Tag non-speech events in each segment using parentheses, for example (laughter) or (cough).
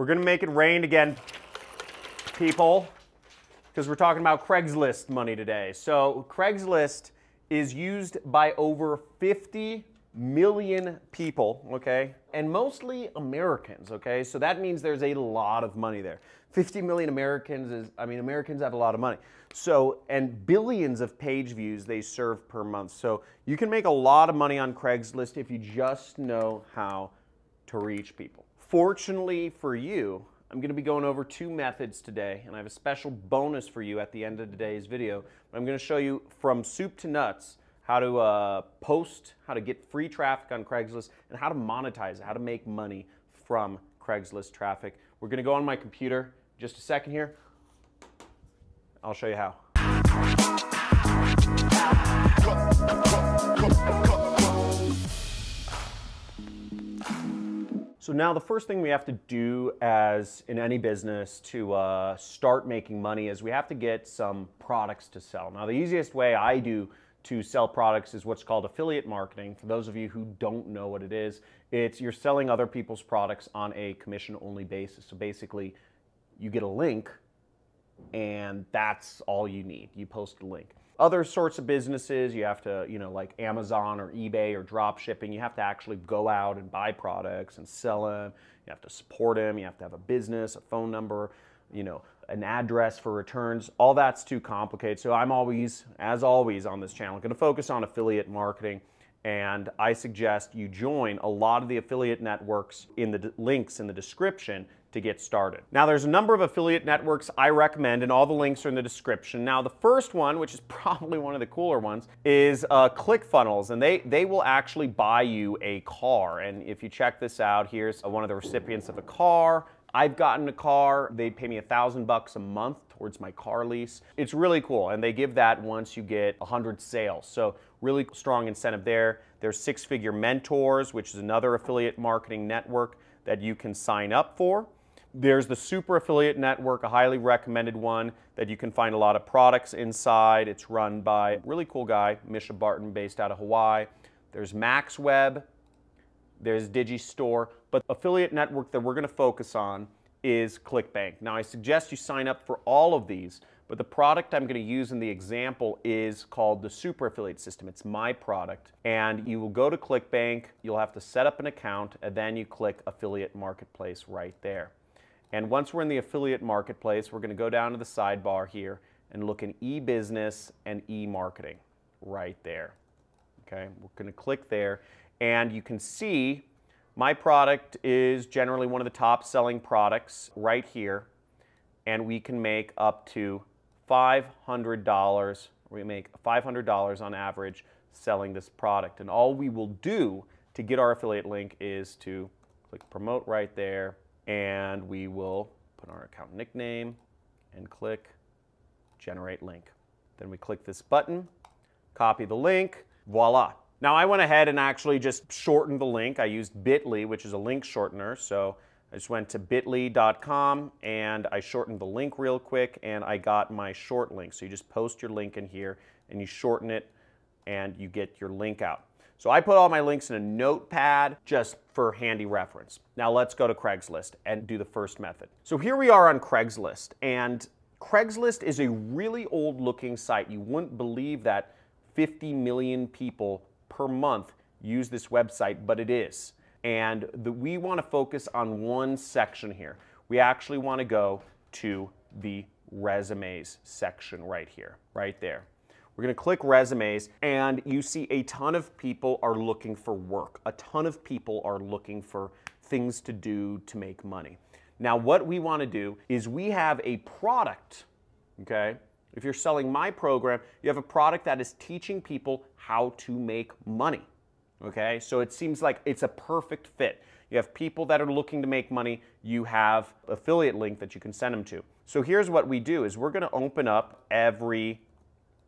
We're going to make it rain again, people, because we're talking about Craigslist money today. So, Craigslist is used by over 50 million people, okay? And mostly Americans, okay? So that means there's a lot of money there. 50 million Americans is, I mean, Americans have a lot of money. So, and billions of page views they serve per month. So you can make a lot of money on Craigslist if you just know how to reach people. Fortunately for you, I'm gonna be going over two methods today and I have a special bonus for you at the end of today's video. I'm gonna show you from soup to nuts how to uh, post, how to get free traffic on Craigslist, and how to monetize it, how to make money from Craigslist traffic. We're gonna go on my computer just a second here. I'll show you how. So now the first thing we have to do as in any business to uh, start making money is we have to get some products to sell. Now the easiest way I do to sell products is what's called affiliate marketing. For those of you who don't know what it is, it's you're selling other people's products on a commission only basis. So basically you get a link and that's all you need. You post a link other sorts of businesses, you have to, you know, like Amazon or eBay or drop shipping, you have to actually go out and buy products and sell them. You have to support them. You have to have a business, a phone number, you know, an address for returns. All that's too complicated. So I'm always, as always on this channel, going to focus on affiliate marketing. And I suggest you join a lot of the affiliate networks in the links in the description to get started. Now, there's a number of affiliate networks I recommend, and all the links are in the description. Now, the first one, which is (laughs) probably one of the cooler ones, is uh, ClickFunnels, and they, they will actually buy you a car. And if you check this out, here's uh, one of the recipients of a car. I've gotten a car. They pay me a thousand bucks a month towards my car lease. It's really cool, and they give that once you get 100 sales. So really strong incentive there. There's Six Figure Mentors, which is another affiliate marketing network that you can sign up for. There's the Super Affiliate Network, a highly recommended one that you can find a lot of products inside. It's run by a really cool guy, Misha Barton, based out of Hawaii. There's MaxWeb, there's DigiStore, but affiliate network that we're gonna focus on is ClickBank. Now I suggest you sign up for all of these, but the product I'm gonna use in the example is called the Super Affiliate System. It's my product. And you will go to ClickBank, you'll have to set up an account, and then you click Affiliate Marketplace right there. And once we're in the affiliate marketplace, we're gonna go down to the sidebar here and look in e-business and e-marketing right there. Okay, we're gonna click there and you can see my product is generally one of the top selling products right here and we can make up to $500, we make $500 on average selling this product. And all we will do to get our affiliate link is to click promote right there and we will put our account nickname and click generate link. Then we click this button, copy the link, voila. Now I went ahead and actually just shortened the link. I used bit.ly, which is a link shortener. So I just went to bit.ly.com and I shortened the link real quick and I got my short link. So you just post your link in here and you shorten it and you get your link out. So I put all my links in a notepad just for handy reference. Now let's go to Craigslist and do the first method. So here we are on Craigslist and Craigslist is a really old looking site. You wouldn't believe that 50 million people per month use this website, but it is. And the, we want to focus on one section here. We actually want to go to the resumes section right here, right there. We're gonna click resumes and you see a ton of people are looking for work. A ton of people are looking for things to do to make money. Now what we wanna do is we have a product, okay? If you're selling my program, you have a product that is teaching people how to make money, okay? So it seems like it's a perfect fit. You have people that are looking to make money. You have affiliate link that you can send them to. So here's what we do is we're going to open up every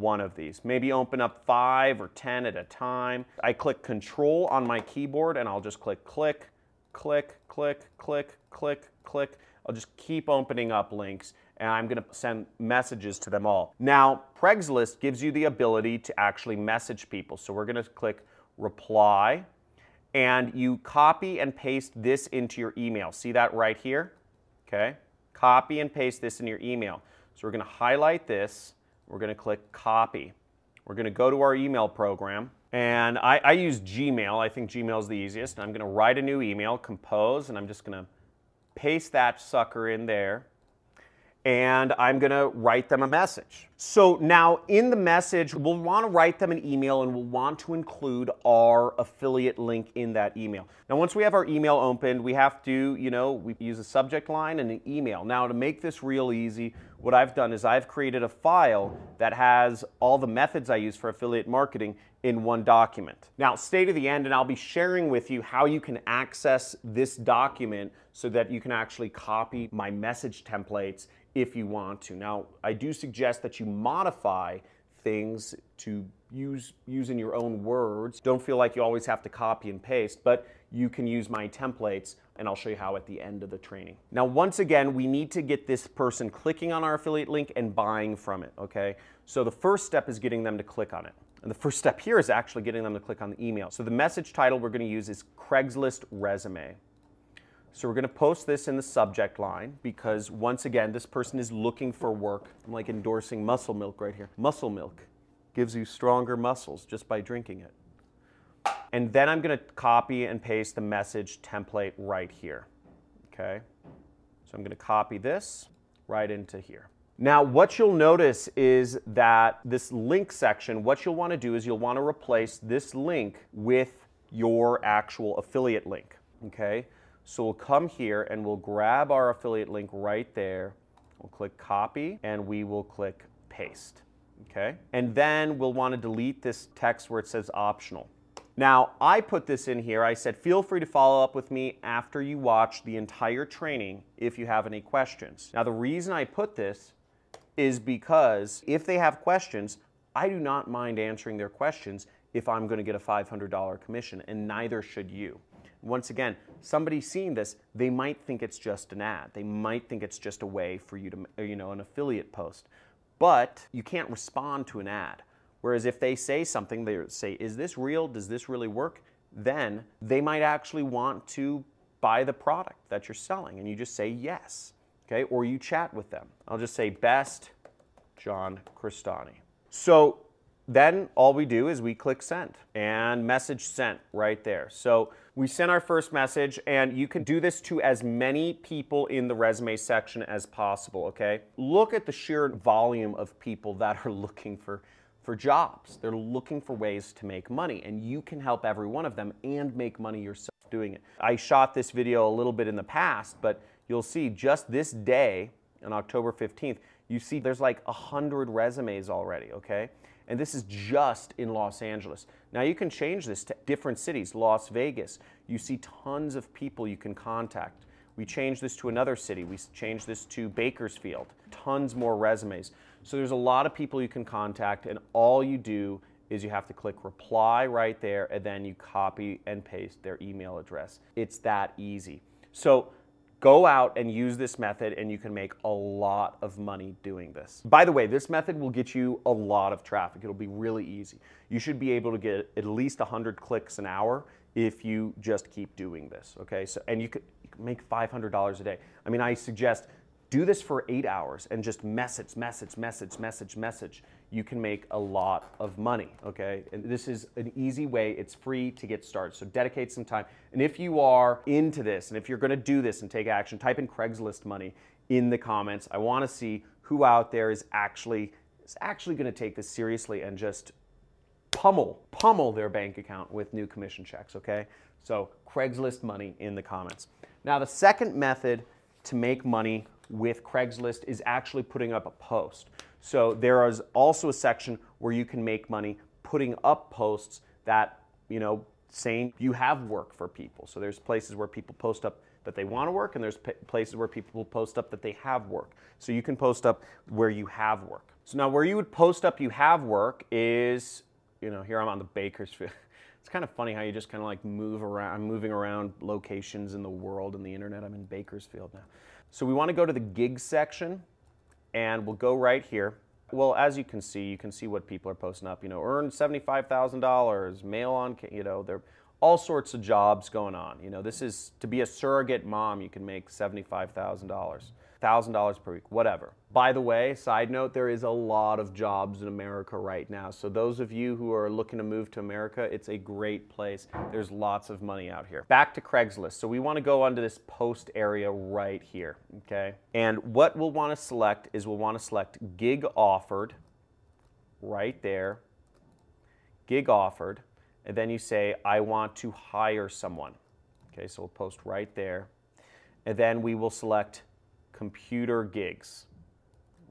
one of these. Maybe open up five or 10 at a time. I click control on my keyboard and I'll just click, click, click, click, click, click, click. I'll just keep opening up links and I'm gonna send messages to them all. Now, Craigslist gives you the ability to actually message people. So we're gonna click reply and you copy and paste this into your email. See that right here? Okay, copy and paste this in your email. So we're gonna highlight this we're going to click copy. We're going to go to our email program. And I, I use Gmail. I think Gmail is the easiest. And I'm going to write a new email, compose, and I'm just going to paste that sucker in there. And I'm going to write them a message. So now in the message, we'll want to write them an email and we'll want to include our affiliate link in that email. Now, once we have our email opened, we have to, you know, we use a subject line and an email. Now, to make this real easy, what I've done is I've created a file that has all the methods I use for affiliate marketing in one document. Now, stay to the end and I'll be sharing with you how you can access this document so that you can actually copy my message templates if you want to. Now, I do suggest that you modify things to use, using your own words. Don't feel like you always have to copy and paste, but you can use my templates and I'll show you how at the end of the training. Now, once again, we need to get this person clicking on our affiliate link and buying from it, okay? So the first step is getting them to click on it. And the first step here is actually getting them to click on the email. So the message title we're gonna use is Craigslist Resume. So we're gonna post this in the subject line because once again, this person is looking for work. I'm like endorsing muscle milk right here. Muscle milk gives you stronger muscles just by drinking it. And then I'm gonna copy and paste the message template right here, okay? So I'm gonna copy this right into here. Now, what you'll notice is that this link section, what you'll wanna do is you'll wanna replace this link with your actual affiliate link, okay? So we'll come here and we'll grab our affiliate link right there. We'll click copy and we will click paste okay? And then we'll want to delete this text where it says optional. Now, I put this in here. I said, feel free to follow up with me after you watch the entire training if you have any questions. Now, the reason I put this is because if they have questions, I do not mind answering their questions if I'm going to get a $500 commission, and neither should you. Once again, somebody seeing this, they might think it's just an ad. They might think it's just a way for you to, you know, an affiliate post but you can't respond to an ad. Whereas if they say something, they say, is this real? Does this really work? Then they might actually want to buy the product that you're selling. And you just say yes, okay? Or you chat with them. I'll just say, best John Cristani. So then all we do is we click send and message sent right there. So we sent our first message and you can do this to as many people in the resume section as possible, okay? Look at the sheer volume of people that are (laughs) looking for for jobs. They're looking for ways to make money and you can help every one of them and make money yourself doing it. I shot this video a little bit in the past, but you'll see just this day on October 15th, you see there's like 100 resumes already, okay? And this is just in Los Angeles. Now you can change this to different cities, Las Vegas. You see tons of people you can contact. We change this to another city. We change this to Bakersfield. Tons more resumes. So there's a lot of people you can contact, and all you do is you have to click reply right there, and then you copy and paste their email address. It's that easy. So Go out and use this method and you can make a lot of money doing this. By the way, this method will get you a lot of traffic. It'll be really easy. You should be able to get at least 100 clicks an hour if you just keep doing this, okay? So, and you could, make $500 a day. I mean, I suggest do this for eight hours and just message, message, message, message, message you can make a lot of money, okay? And this is an easy way, it's free to get started. So dedicate some time. And if you are into this and if you're gonna do this and take action, type in Craigslist money in the comments. I wanna see who out there is actually is actually gonna take this seriously and just pummel, pummel their bank account with new commission checks, okay? So Craigslist money in the comments. Now the second method to make money with Craigslist is actually putting up a post. So there is also a section where you can make money putting up posts that, you know, saying you have work for people. So there's places where people post up that they want to work and there's places where people post up that they have work. So you can post up where you have work. So now where you would post up you have work is, you know, here I'm on the Bakersfield. (laughs) it's kind of funny how you just kind of like move around. I'm moving around locations in the world and the internet. I'm in Bakersfield now. So we want to go to the gig section and we'll go right here. Well, as you can see, you can see what people are posting up. You know, earn $75,000, mail on, you know, there are all sorts of jobs going on. You know, this is to be a surrogate mom, you can make $75,000. $1,000 per week, whatever. By the way, side note, there is a lot of jobs in America right now. So, those of you who are looking to move to America, it's a great place. There's lots of money out here. Back to Craigslist. So, we want to go onto this post area right here, okay? And what we'll want to select is we'll want to select gig offered right there, gig offered, and then you say, I want to hire someone. Okay, so we'll post right there. And then we will select computer gigs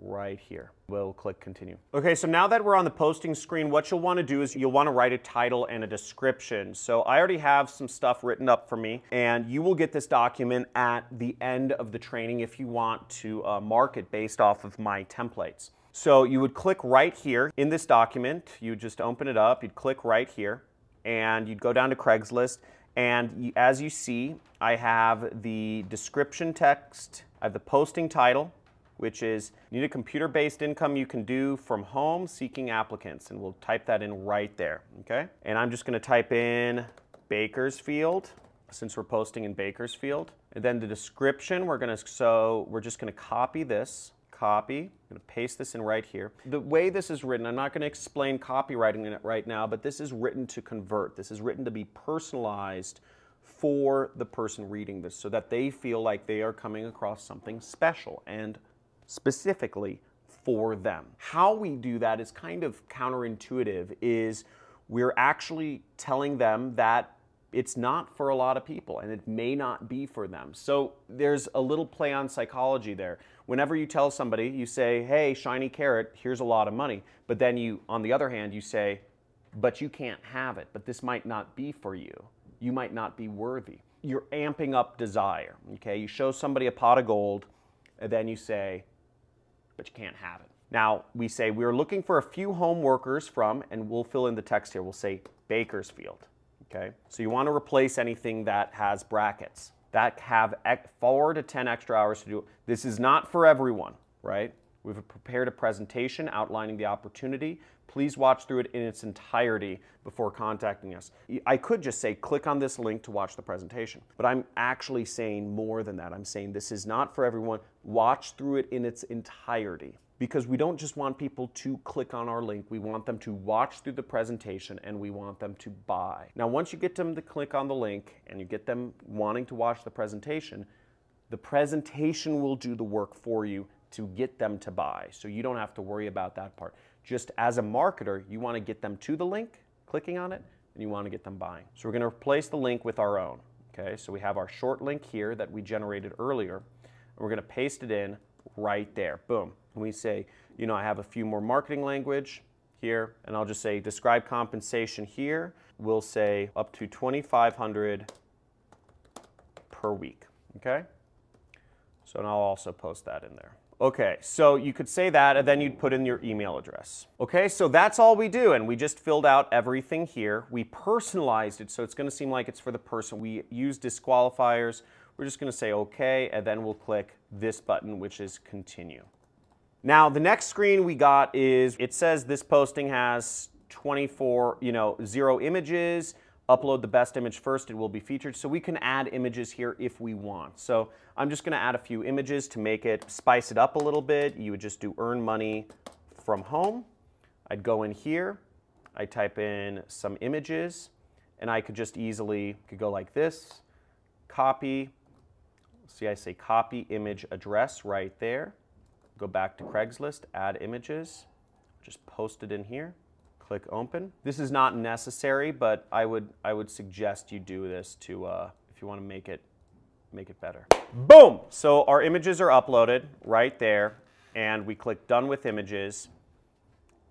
right here. We'll click continue. Okay, so now that we're on the posting screen, what you'll wanna do is you'll wanna write a title and a description. So I already have some stuff written up for me and you will get this document at the end of the training if you want to uh, mark it based off of my templates. So you would click right here in this document, you just open it up, you'd click right here and you'd go down to Craigslist and as you see, I have the description text, I have the posting title, which is need a computer-based income you can do from home seeking applicants. And we'll type that in right there, okay? And I'm just gonna type in Bakersfield, since we're posting in Bakersfield. And then the description, we're gonna, so we're just gonna copy this copy. I'm going to paste this in right here. The way this is written, I'm not going to explain copywriting in it right now, but this is written to convert. This is written to be personalized for the person reading this so that they feel like they are coming across something special and specifically for them. How we do that is kind of counterintuitive is we're actually telling them that it's not for a lot of people and it may not be for them. So there's a little play on psychology there. Whenever you tell somebody, you say, hey, shiny carrot, here's a lot of money. But then you, on the other hand, you say, but you can't have it, but this might not be for you. You might not be worthy. You're amping up desire. Okay, you show somebody a pot of gold, and then you say, but you can't have it. Now, we say we're looking for a few home workers from, and we'll fill in the text here. We'll say Bakersfield. Okay, so you want to replace anything that has brackets that have four to 10 extra hours to do. This is not for everyone, right? We've prepared a presentation outlining the opportunity. Please watch through it in its entirety before contacting us. I could just say, click on this link to watch the presentation, but I'm actually saying more than that. I'm saying this is not for everyone. Watch through it in its entirety because we don't just want people to click on our link. We want them to watch through the presentation and we want them to buy. Now, once you get them to click on the link and you get them wanting to watch the presentation, the presentation will do the work for you to get them to buy. So you don't have to worry about that part. Just as a marketer, you want to get them to the link, clicking on it, and you want to get them buying. So we're going to replace the link with our own. Okay, so we have our short link here that we generated earlier, and we're going to paste it in right there. Boom and we say, you know, I have a few more marketing language here, and I'll just say describe compensation here. We'll say up to 2,500 per week, okay? So and I'll also post that in there. Okay, so you could say that and then you'd put in your email address. Okay, so that's all we do and we just filled out everything here. We personalized it so it's gonna seem like it's for the person. We use disqualifiers. We're just gonna say okay and then we'll click this button which is continue. Now the next screen we got is, it says this posting has 24, you know, zero images, upload the best image first, it will be featured. So we can add images here if we want. So I'm just gonna add a few images to make it, spice it up a little bit. You would just do earn money from home. I'd go in here, I type in some images, and I could just easily, could go like this, copy, see I say copy image address right there go back to Craigslist, add images, just post it in here, click open. This is not necessary, but I would, I would suggest you do this to, uh, if you wanna make it, make it better. Boom! So our images are uploaded right there and we click done with images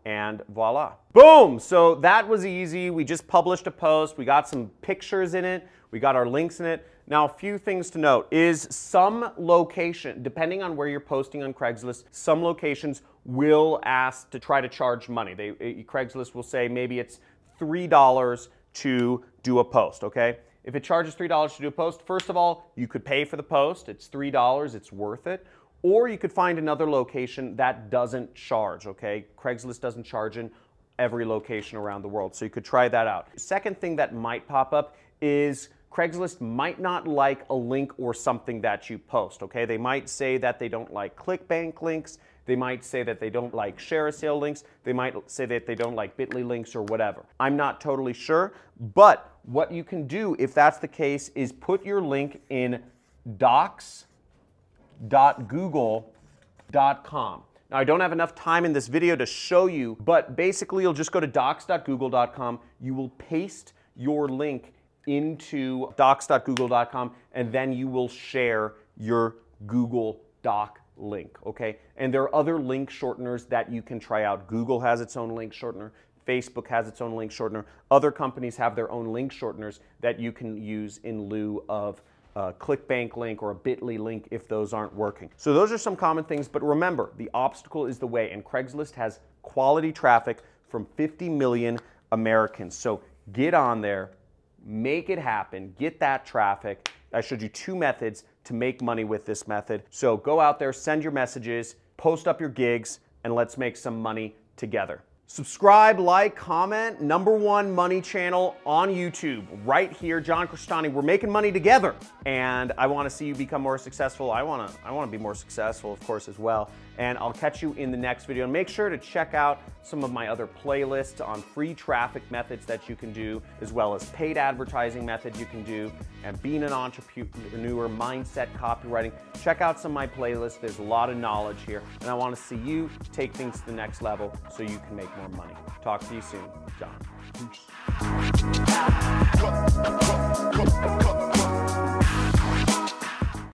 and voila. Boom! So that was easy. We just published a post. We got some pictures in it. We got our links in it. Now, a few things to note is some location, depending on where you're posting on Craigslist, some locations will ask to try to charge money. They, eh, Craigslist will say maybe it's $3 to do a post, okay? If it charges $3 to do a post, first of all, you could pay for the post. It's $3, it's worth it. Or you could find another location that doesn't charge, okay? Craigslist doesn't charge in every location around the world, so you could try that out. Second thing that might pop up is Craigslist might not like a link or something that you post, okay? They might say that they don't like ClickBank links. They might say that they don't like share a sale links. They might say that they don't like bit.ly links or whatever. I'm not totally sure, but what you can do if that's the case is put your link in docs.google.com. Now, I don't have enough time in this video to show you, but basically you'll just go to docs.google.com. You will paste your link into docs.google.com and then you will share your Google Doc link, okay? And there are other link shorteners that you can try out. Google has its own link shortener. Facebook has its own link shortener. Other companies have their own link shorteners that you can use in lieu of a ClickBank link or a Bitly link if those aren't working. So those are some common things, but remember, the obstacle is the way, and Craigslist has quality traffic from 50 million Americans. So get on there, make it happen, get that traffic. I showed you two methods to make money with this method. So go out there, send your messages, post up your gigs, and let's make some money together. Subscribe, like, comment, number one money channel on YouTube, right here, John Cristani. We're making money together, and I wanna see you become more successful. I wanna, I wanna be more successful, of course, as well and I'll catch you in the next video. And make sure to check out some of my other playlists on free traffic methods that you can do, as well as paid advertising methods you can do, and being an entrepreneur, mindset, copywriting. Check out some of my playlists. There's a lot of knowledge here, and I want to see you take things to the next level so you can make more money. Talk to you soon. John.